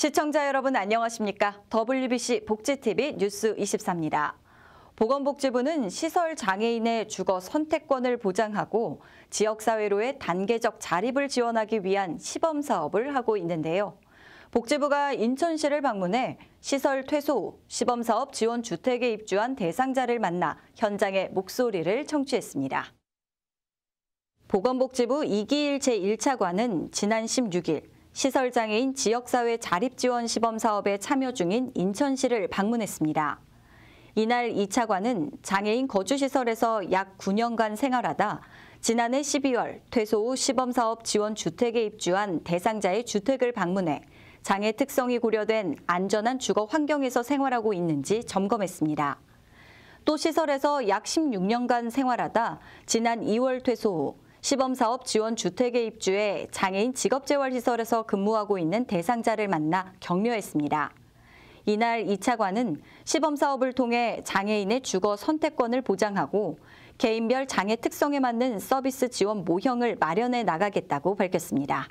시청자 여러분 안녕하십니까? WBC 복지TV 뉴스 24입니다. 보건복지부는 시설 장애인의 주거 선택권을 보장하고 지역사회로의 단계적 자립을 지원하기 위한 시범 사업을 하고 있는데요. 복지부가 인천시를 방문해 시설 퇴소 후 시범사업 지원 주택에 입주한 대상자를 만나 현장의 목소리를 청취했습니다. 보건복지부 이기일 제1차관은 지난 16일 시설장애인 지역사회 자립지원 시범사업에 참여 중인 인천시를 방문했습니다. 이날 이 차관은 장애인 거주시설에서 약 9년간 생활하다 지난해 12월 퇴소 후 시범사업 지원 주택에 입주한 대상자의 주택을 방문해 장애 특성이 고려된 안전한 주거 환경에서 생활하고 있는지 점검했습니다. 또 시설에서 약 16년간 생활하다 지난 2월 퇴소 후 시범사업 지원 주택에 입주해 장애인 직업재활시설에서 근무하고 있는 대상자를 만나 격려했습니다. 이날 이차관은 시범사업을 통해 장애인의 주거 선택권을 보장하고 개인별 장애 특성에 맞는 서비스 지원 모형을 마련해 나가겠다고 밝혔습니다.